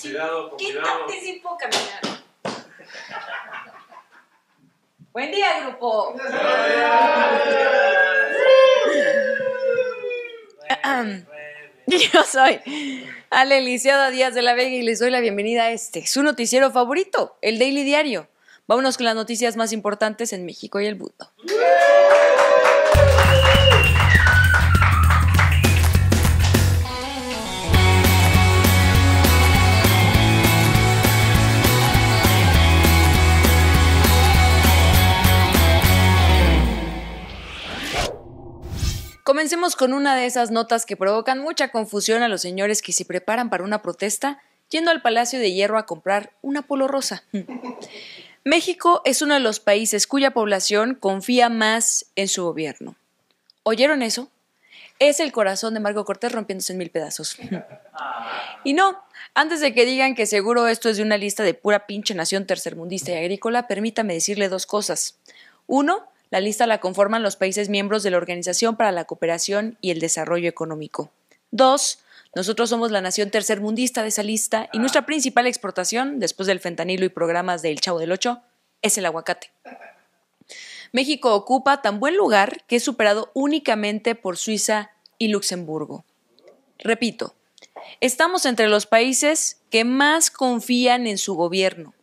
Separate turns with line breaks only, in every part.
cuidado, ¿Qué caminar? Buen día, grupo. Yo soy Ale Díaz de la Vega y les doy la bienvenida a este, su noticiero favorito, el Daily Diario. Vámonos con las noticias más importantes en México y el mundo. Comencemos con una de esas notas que provocan mucha confusión a los señores que se preparan para una protesta yendo al Palacio de Hierro a comprar una polo rosa. México es uno de los países cuya población confía más en su gobierno. ¿Oyeron eso? Es el corazón de Marco Cortés rompiéndose en mil pedazos. y no, antes de que digan que seguro esto es de una lista de pura pinche nación tercermundista y agrícola, permítame decirle dos cosas. Uno, la lista la conforman los países miembros de la Organización para la Cooperación y el Desarrollo Económico. Dos, Nosotros somos la nación tercermundista de esa lista y ah. nuestra principal exportación, después del fentanilo y programas del Chavo del Ocho, es el aguacate. México ocupa tan buen lugar que es superado únicamente por Suiza y Luxemburgo. Repito, estamos entre los países que más confían en su gobierno,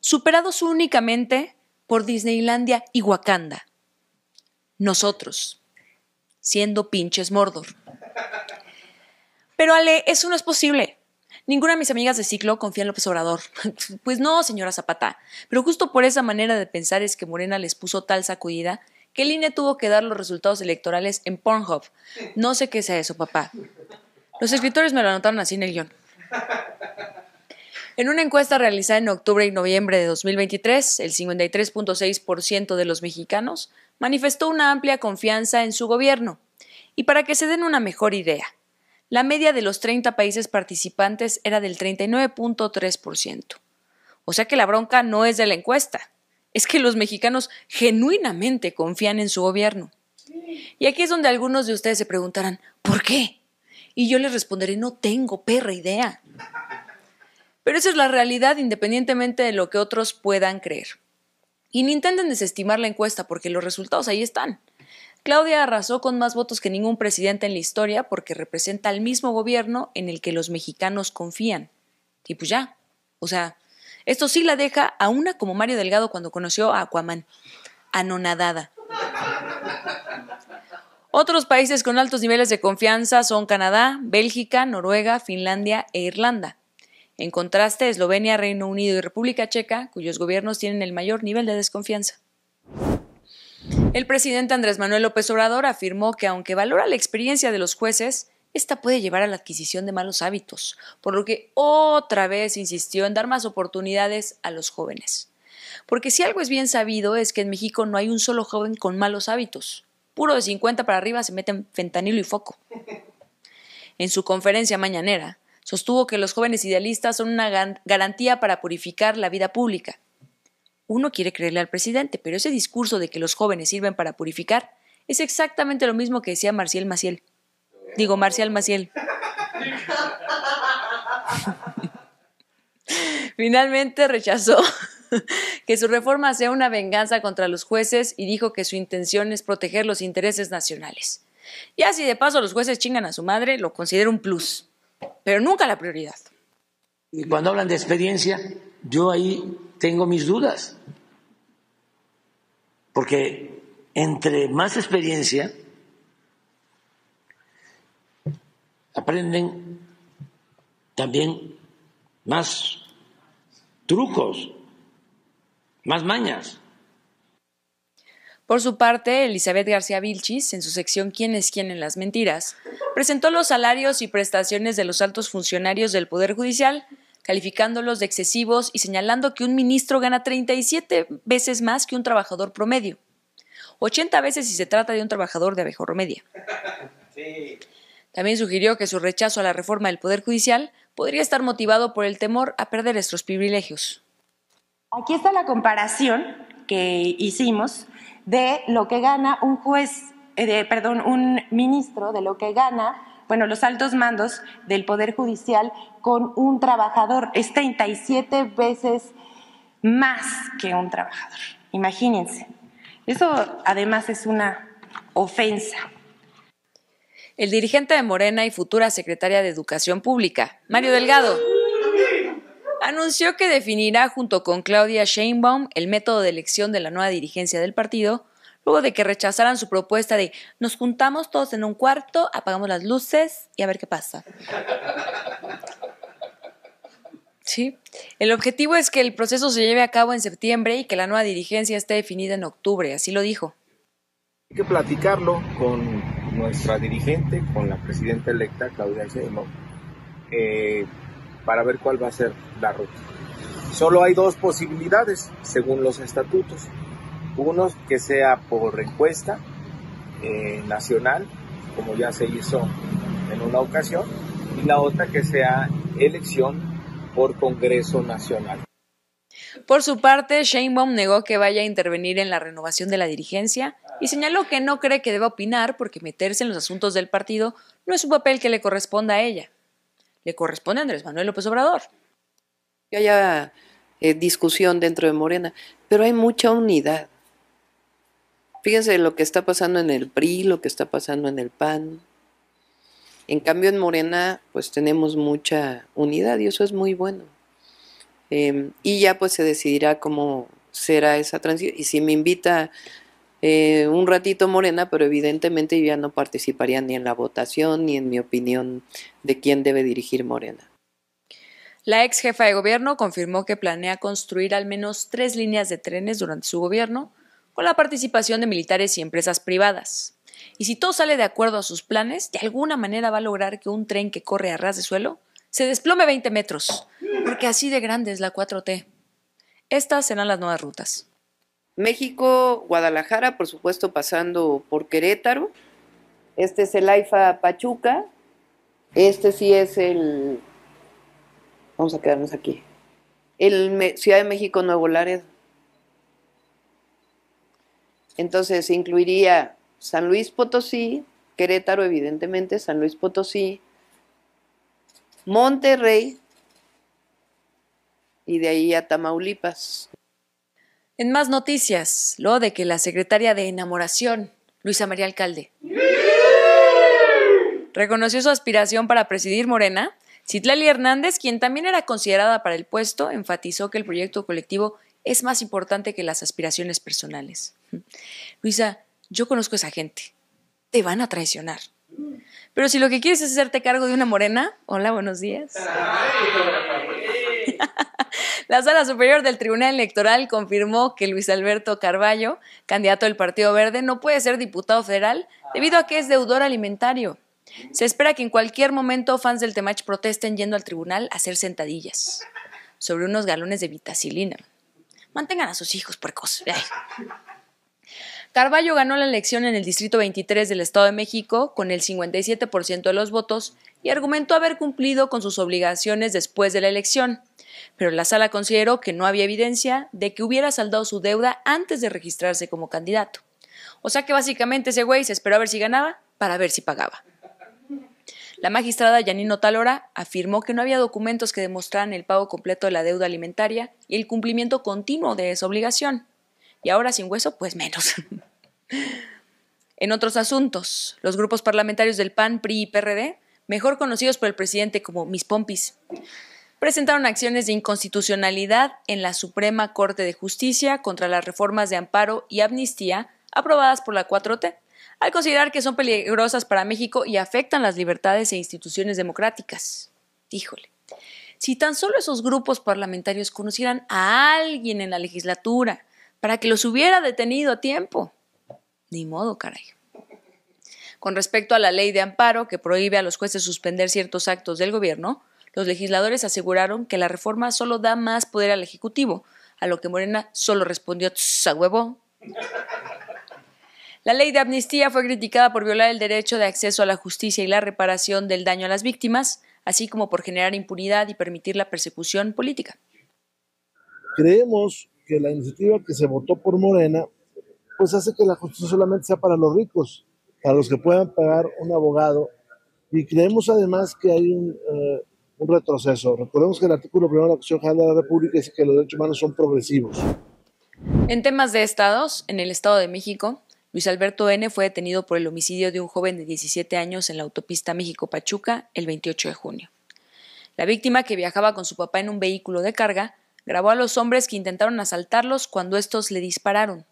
superados únicamente por Disneylandia y Wakanda. Nosotros, siendo pinches Mordor. Pero Ale, eso no es posible. Ninguna de mis amigas de ciclo confía en López Obrador. pues no, señora Zapata. Pero justo por esa manera de pensar es que Morena les puso tal sacudida que el INE tuvo que dar los resultados electorales en Pornhub. No sé qué sea eso, papá. Los escritores me lo anotaron así en el guión. En una encuesta realizada en octubre y noviembre de 2023, el 53.6% de los mexicanos manifestó una amplia confianza en su gobierno. Y para que se den una mejor idea, la media de los 30 países participantes era del 39.3%. O sea que la bronca no es de la encuesta, es que los mexicanos genuinamente confían en su gobierno. Y aquí es donde algunos de ustedes se preguntarán, ¿por qué? Y yo les responderé, no tengo perra idea. Pero esa es la realidad independientemente de lo que otros puedan creer. Y ni intenten desestimar la encuesta porque los resultados ahí están. Claudia arrasó con más votos que ningún presidente en la historia porque representa al mismo gobierno en el que los mexicanos confían. Y pues ya. O sea, esto sí la deja a una como Mario Delgado cuando conoció a Aquaman. Anonadada. Otros países con altos niveles de confianza son Canadá, Bélgica, Noruega, Finlandia e Irlanda. En contraste, Eslovenia, Reino Unido y República Checa, cuyos gobiernos tienen el mayor nivel de desconfianza. El presidente Andrés Manuel López Obrador afirmó que aunque valora la experiencia de los jueces, esta puede llevar a la adquisición de malos hábitos, por lo que otra vez insistió en dar más oportunidades a los jóvenes. Porque si algo es bien sabido es que en México no hay un solo joven con malos hábitos. Puro de 50 para arriba se meten fentanilo y foco. En su conferencia mañanera, Sostuvo que los jóvenes idealistas son una garantía para purificar la vida pública. Uno quiere creerle al presidente, pero ese discurso de que los jóvenes sirven para purificar es exactamente lo mismo que decía Marcial Maciel. Digo, Marcial Maciel. Finalmente rechazó que su reforma sea una venganza contra los jueces y dijo que su intención es proteger los intereses nacionales. Ya si de paso los jueces chingan a su madre, lo considero un plus pero nunca la prioridad. Y
cuando hablan de experiencia, yo ahí tengo mis dudas, porque entre más experiencia aprenden también más trucos, más mañas.
Por su parte, Elizabeth García Vilchis, en su sección ¿Quién es quién en las mentiras?, presentó los salarios y prestaciones de los altos funcionarios del Poder Judicial, calificándolos de excesivos y señalando que un ministro gana 37 veces más que un trabajador promedio. 80 veces si se trata de un trabajador de abejorro media. También sugirió que su rechazo a la reforma del Poder Judicial podría estar motivado por el temor a perder estos privilegios. Aquí está la comparación que hicimos de lo que gana un juez, eh, perdón, un ministro, de lo que gana, bueno, los altos mandos del Poder Judicial con un trabajador.
Es 37 veces más que un trabajador. Imagínense.
Eso además es una ofensa. El dirigente de Morena y futura secretaria de Educación Pública, Mario Delgado anunció que definirá junto con Claudia Sheinbaum el método de elección de la nueva dirigencia del partido, luego de que rechazaran su propuesta de nos juntamos todos en un cuarto, apagamos las luces y a ver qué pasa. Sí. El objetivo es que el proceso se lleve a cabo en septiembre y que la nueva dirigencia esté definida en octubre, así lo dijo.
Hay que platicarlo con nuestra dirigente, con la presidenta electa, Claudia Sheinbaum. Eh, para ver cuál va a ser la ruta. Solo hay dos posibilidades según los estatutos. Uno que sea por encuesta eh, nacional, como ya se hizo en una ocasión, y la otra que sea elección por Congreso Nacional.
Por su parte, Baum negó que vaya a intervenir en la renovación de la dirigencia y señaló que no cree que deba opinar porque meterse en los asuntos del partido no es un papel que le corresponda a ella le corresponde Andrés Manuel López Obrador.
Que haya eh, discusión dentro de Morena, pero hay mucha unidad. Fíjense lo que está pasando en el PRI, lo que está pasando en el PAN. En cambio, en Morena, pues tenemos mucha unidad y eso es muy bueno. Em, y ya pues se decidirá cómo será esa transición. Y si me invita eh, un ratito Morena, pero evidentemente yo ya no participaría ni en la votación ni en mi opinión de quién debe dirigir Morena.
La ex jefa de gobierno confirmó que planea construir al menos tres líneas de trenes durante su gobierno, con la participación de militares y empresas privadas. Y si todo sale de acuerdo a sus planes, de alguna manera va a lograr que un tren que corre a ras de suelo se desplome 20 metros, porque así de grande es la 4T. Estas serán las nuevas rutas. México,
Guadalajara, por supuesto pasando por Querétaro. Este es el AIFA Pachuca. Este sí es el... Vamos a quedarnos aquí. El Ciudad de México Nuevo Laredo. Entonces incluiría San Luis Potosí, Querétaro evidentemente, San Luis Potosí, Monterrey
y de ahí a
Tamaulipas.
En más noticias, lo de que la secretaria de Enamoración, Luisa María Alcalde, reconoció su aspiración para presidir Morena, Citlali Hernández, quien también era considerada para el puesto, enfatizó que el proyecto colectivo es más importante que las aspiraciones personales. Luisa, yo conozco a esa gente. Te van a traicionar. Pero si lo que quieres es hacerte cargo de una morena, hola, buenos días. La sala superior del Tribunal Electoral confirmó que Luis Alberto Carballo, candidato del Partido Verde, no puede ser diputado federal debido a que es deudor alimentario. Se espera que en cualquier momento fans del Temach protesten yendo al tribunal a hacer sentadillas sobre unos galones de vitacilina. Mantengan a sus hijos, puercos. Ay. Carballo ganó la elección en el Distrito 23 del Estado de México con el 57% de los votos y argumentó haber cumplido con sus obligaciones después de la elección, pero la sala consideró que no había evidencia de que hubiera saldado su deuda antes de registrarse como candidato. O sea que básicamente ese güey se esperó a ver si ganaba para ver si pagaba. La magistrada Yanino Talora afirmó que no había documentos que demostraran el pago completo de la deuda alimentaria y el cumplimiento continuo de esa obligación y ahora sin hueso, pues menos. en otros asuntos, los grupos parlamentarios del PAN, PRI y PRD, mejor conocidos por el presidente como mis pompis, presentaron acciones de inconstitucionalidad en la Suprema Corte de Justicia contra las reformas de amparo y amnistía aprobadas por la 4T, al considerar que son peligrosas para México y afectan las libertades e instituciones democráticas. díjole Si tan solo esos grupos parlamentarios conocieran a alguien en la legislatura para que los hubiera detenido a tiempo. Ni modo, caray. Con respecto a la ley de amparo que prohíbe a los jueces suspender ciertos actos del gobierno, los legisladores aseguraron que la reforma solo da más poder al Ejecutivo, a lo que Morena solo respondió a huevo. La ley de amnistía fue criticada por violar el derecho de acceso a la justicia y la reparación del daño a las víctimas, así como por generar impunidad y permitir la persecución política.
Creemos que la iniciativa que se votó por Morena, pues hace que la justicia solamente sea para los ricos, para los que puedan pagar un abogado. Y creemos además que hay eh, un, retroceso. Recordemos que el artículo primero de la Constitución General de la República dice que los derechos humanos son progresivos.
En temas de estados, en el Estado de México, Luis Alberto N. fue detenido por el homicidio de un joven de 17 años en la autopista México-Pachuca el 28 de junio. La víctima, que viajaba con su papá en un vehículo de carga, Grabó a los hombres que intentaron asaltarlos cuando estos le dispararon.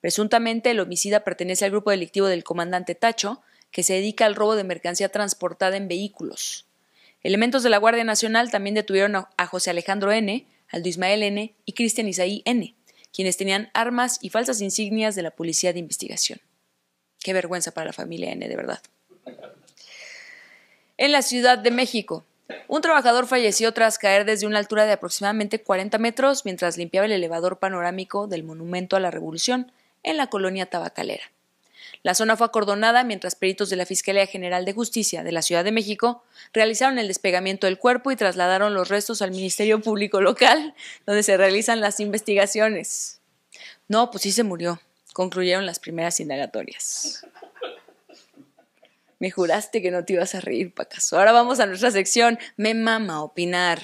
Presuntamente el homicida pertenece al grupo delictivo del comandante Tacho, que se dedica al robo de mercancía transportada en vehículos. Elementos de la Guardia Nacional también detuvieron a José Alejandro N., Aldo Ismael N. y Cristian Isaí N., quienes tenían armas y falsas insignias de la Policía de Investigación. Qué vergüenza para la familia N, de verdad. En la Ciudad de México, un trabajador falleció tras caer desde una altura de aproximadamente 40 metros mientras limpiaba el elevador panorámico del Monumento a la Revolución en la colonia tabacalera. La zona fue acordonada mientras peritos de la Fiscalía General de Justicia de la Ciudad de México realizaron el despegamiento del cuerpo y trasladaron los restos al Ministerio Público Local, donde se realizan las investigaciones. No, pues sí se murió, concluyeron las primeras indagatorias. Me juraste que no te ibas a reír, Pacaso. Ahora vamos a nuestra sección Me mama opinar.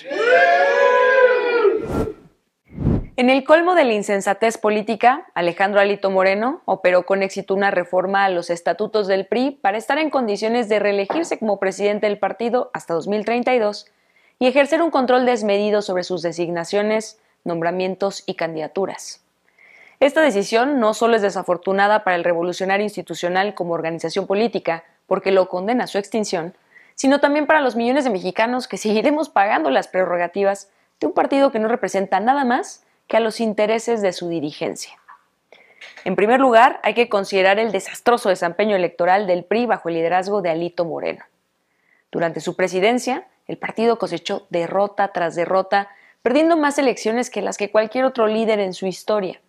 En el colmo de la insensatez política, Alejandro Alito Moreno operó con éxito una reforma a los estatutos del PRI para estar en condiciones de reelegirse como presidente del partido hasta 2032 y ejercer un control desmedido sobre sus designaciones, nombramientos y candidaturas. Esta decisión no solo es desafortunada para el revolucionario institucional como organización política, porque lo condena a su extinción, sino también para los millones de mexicanos que seguiremos pagando las prerrogativas de un partido que no representa nada más que a los intereses de su dirigencia. En primer lugar, hay que considerar el desastroso desempeño electoral del PRI bajo el liderazgo de Alito Moreno. Durante su presidencia, el partido cosechó derrota tras derrota, perdiendo más elecciones que las que cualquier otro líder en su historia.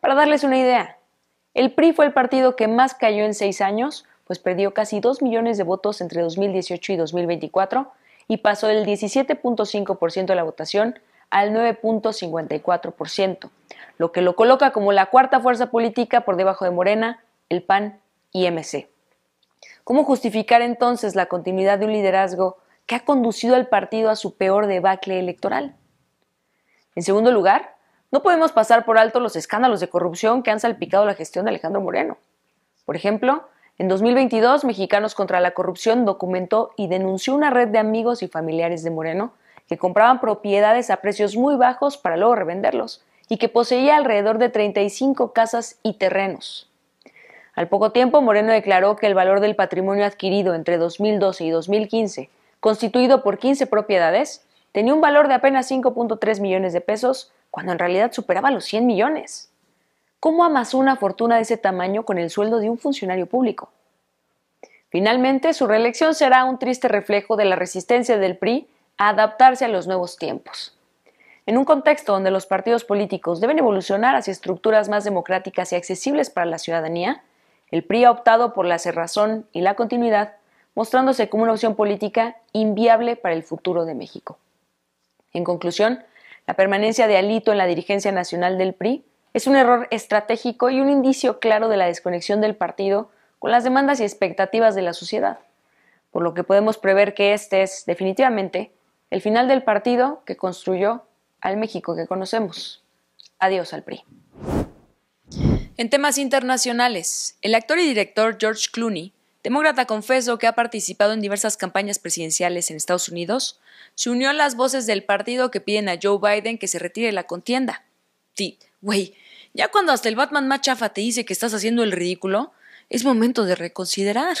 Para darles una idea, el PRI fue el partido que más cayó en seis años, pues perdió casi 2 millones de votos entre 2018 y 2024 y pasó del 17.5% de la votación al 9.54%, lo que lo coloca como la cuarta fuerza política por debajo de Morena, el PAN y MC. ¿Cómo justificar entonces la continuidad de un liderazgo que ha conducido al partido a su peor debacle electoral? En segundo lugar, no podemos pasar por alto los escándalos de corrupción que han salpicado la gestión de Alejandro Moreno. Por ejemplo, en 2022, Mexicanos contra la Corrupción documentó y denunció una red de amigos y familiares de Moreno que compraban propiedades a precios muy bajos para luego revenderlos y que poseía alrededor de 35 casas y terrenos. Al poco tiempo, Moreno declaró que el valor del patrimonio adquirido entre 2012 y 2015, constituido por 15 propiedades, tenía un valor de apenas 5.3 millones de pesos, cuando en realidad superaba los 100 millones. ¿Cómo amasó una fortuna de ese tamaño con el sueldo de un funcionario público? Finalmente, su reelección será un triste reflejo de la resistencia del PRI a adaptarse a los nuevos tiempos. En un contexto donde los partidos políticos deben evolucionar hacia estructuras más democráticas y accesibles para la ciudadanía, el PRI ha optado por la cerrazón y la continuidad, mostrándose como una opción política inviable para el futuro de México. En conclusión, la permanencia de Alito en la dirigencia nacional del PRI es un error estratégico y un indicio claro de la desconexión del partido con las demandas y expectativas de la sociedad, por lo que podemos prever que este es, definitivamente, el final del partido que construyó al México que conocemos. Adiós al PRI. En temas internacionales, el actor y director George Clooney, demócrata confeso que ha participado en diversas campañas presidenciales en Estados Unidos, se unió a las voces del partido que piden a Joe Biden que se retire la contienda. Sí, güey, ya cuando hasta el Batman más chafa te dice que estás haciendo el ridículo, es momento de reconsiderar.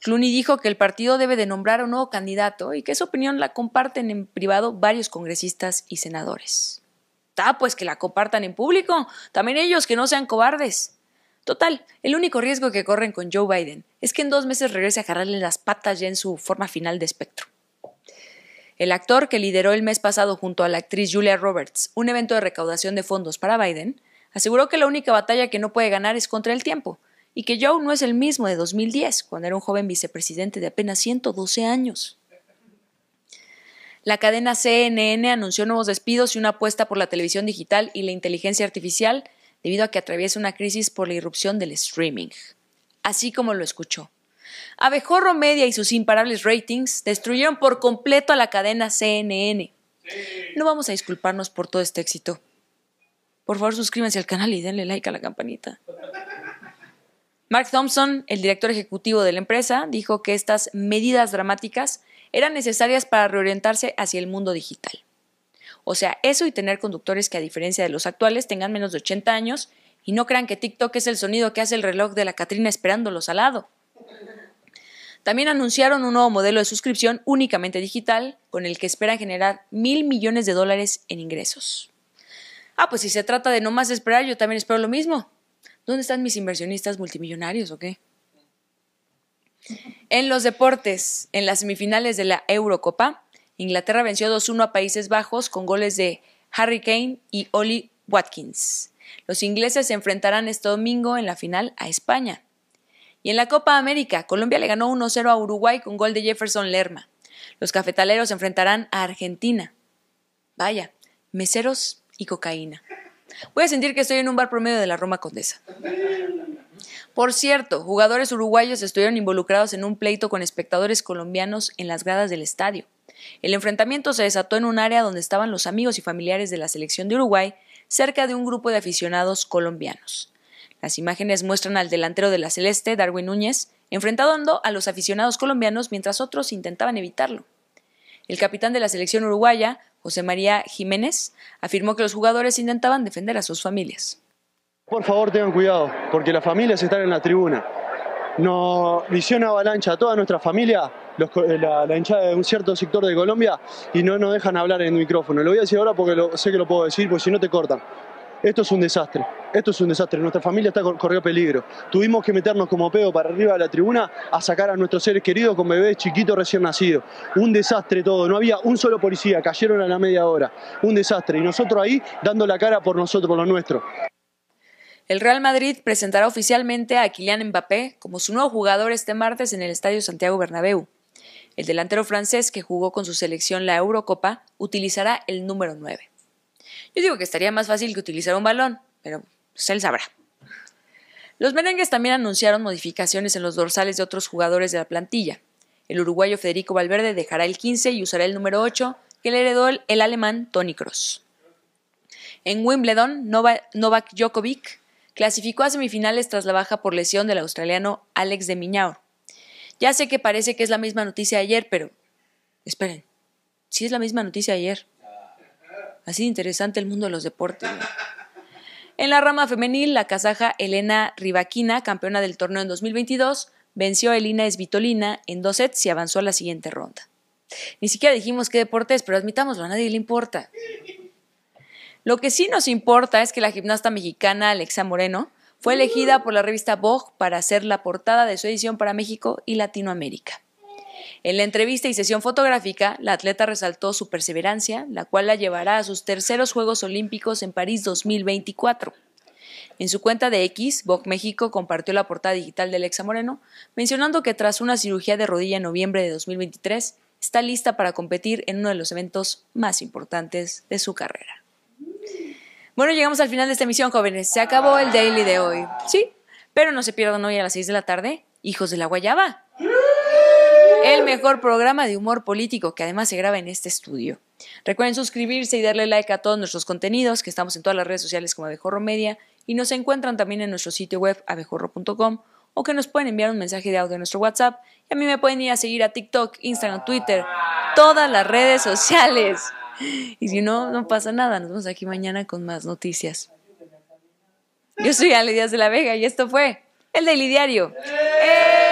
Clooney dijo que el partido debe de nombrar a un nuevo candidato y que esa opinión la comparten en privado varios congresistas y senadores. Está pues que la compartan en público, también ellos que no sean cobardes. Total, el único riesgo que corren con Joe Biden es que en dos meses regrese a jarrarle las patas ya en su forma final de espectro. El actor que lideró el mes pasado junto a la actriz Julia Roberts un evento de recaudación de fondos para Biden, aseguró que la única batalla que no puede ganar es contra el tiempo, y que Joe no es el mismo de 2010, cuando era un joven vicepresidente de apenas 112 años. La cadena CNN anunció nuevos despidos y una apuesta por la televisión digital y la inteligencia artificial debido a que atraviesa una crisis por la irrupción del streaming. Así como lo escuchó. Abejorro Media y sus imparables ratings destruyeron por completo a la cadena CNN. No vamos a disculparnos por todo este éxito. Por favor, suscríbanse al canal y denle like a la campanita. Mark Thompson, el director ejecutivo de la empresa, dijo que estas medidas dramáticas eran necesarias para reorientarse hacia el mundo digital. O sea, eso y tener conductores que a diferencia de los actuales tengan menos de 80 años y no crean que TikTok es el sonido que hace el reloj de la Catrina esperándolos al lado. También anunciaron un nuevo modelo de suscripción únicamente digital, con el que esperan generar mil millones de dólares en ingresos. Ah, pues si se trata de no más esperar, yo también espero lo mismo. ¿Dónde están mis inversionistas multimillonarios o qué? En los deportes, en las semifinales de la Eurocopa, Inglaterra venció 2-1 a Países Bajos con goles de Harry Kane y Oli Watkins. Los ingleses se enfrentarán este domingo en la final a España. Y en la Copa América, Colombia le ganó 1-0 a Uruguay con gol de Jefferson Lerma. Los cafetaleros se enfrentarán a Argentina. Vaya, meseros y cocaína. Voy a sentir que estoy en un bar promedio de la Roma Condesa. Por cierto, jugadores uruguayos estuvieron involucrados en un pleito con espectadores colombianos en las gradas del estadio. El enfrentamiento se desató en un área donde estaban los amigos y familiares de la selección de Uruguay, cerca de un grupo de aficionados colombianos. Las imágenes muestran al delantero de la Celeste, Darwin Núñez, enfrentando a los aficionados colombianos mientras otros intentaban evitarlo. El capitán de la selección uruguaya, José María Jiménez, afirmó que los jugadores intentaban defender a sus familias.
Por favor, tengan cuidado, porque las familias están en la tribuna. Nos visión avalancha a toda nuestra familia, eh, la, hinchada de un cierto sector de Colombia, y no nos dejan hablar en el micrófono. Lo voy a decir ahora porque lo, sé que lo puedo decir, porque si no te cortan esto es un desastre, esto es un desastre, nuestra familia está corriendo peligro. Tuvimos que meternos como pedo para arriba de la tribuna a sacar a nuestros seres queridos con bebés chiquitos recién nacidos. Un desastre todo, no había un solo policía, cayeron a la media hora. Un desastre y nosotros ahí dando la cara por nosotros, por lo nuestro.
El Real Madrid presentará oficialmente a Kylian Mbappé como su nuevo jugador este martes en el Estadio Santiago Bernabéu. El delantero francés que jugó con su selección la Eurocopa utilizará el número 9 y digo que estaría más fácil que utilizar un balón, pero pues, él sabrá. Los merengues también anunciaron modificaciones en los dorsales de otros jugadores de la plantilla. El uruguayo Federico Valverde dejará el 15 y usará el número 8 que le heredó el, alemán Tony Cross. En Wimbledon, Novak Djokovic clasificó a semifinales tras la baja por lesión del australiano Alex de Miñaur. Ya sé que parece que es la misma noticia de ayer, pero esperen, sí es la misma noticia de ayer. Así de interesante el mundo de los deportes. En la rama femenil, la kazaja Elena Rivaquina, campeona del torneo en 2022, venció a Elina Esvitolina en dos sets y avanzó a la siguiente ronda. Ni siquiera dijimos qué deporte es, pero admitámoslo, a nadie le importa. Lo que sí nos importa es que la gimnasta mexicana Alexa Moreno fue elegida por la revista Vogue para ser la portada de su edición para México y Latinoamérica. En la entrevista y sesión fotográfica, la atleta resaltó su perseverancia, la cual la llevará a sus terceros Juegos Olímpicos en París 2024. En su cuenta de X, Vogue México compartió la portada digital del Alexa Moreno, mencionando que tras una cirugía de rodilla en noviembre de 2023, está lista para competir en uno de los eventos más importantes de su carrera. Bueno, llegamos al final de esta emisión, jóvenes. Se acabó el daily de hoy. Sí, pero no se pierdan hoy a las 6 de la tarde, Hijos de la Guayaba, el mejor programa de humor político que además se graba en este estudio. Recuerden suscribirse y darle like a todos nuestros contenidos, que estamos en todas las redes sociales como Abejorro Media y nos encuentran también en nuestro sitio web abejorro.com o que nos pueden enviar un mensaje de audio en nuestro WhatsApp y a mí me pueden ir a seguir a TikTok, Instagram, Twitter, todas las redes sociales. Y si no, no pasa nada, nos vemos aquí mañana con más noticias. Yo soy Ale Díaz de la Vega y esto fue el Daily Diario. ¡Eh!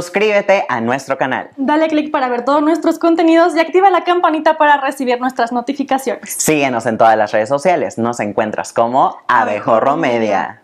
Suscríbete a nuestro canal.
Dale click para ver todos nuestros contenidos y activa la campanita para recibir nuestras notificaciones.
Síguenos en todas las redes sociales. Nos encuentras como Abejorro Media.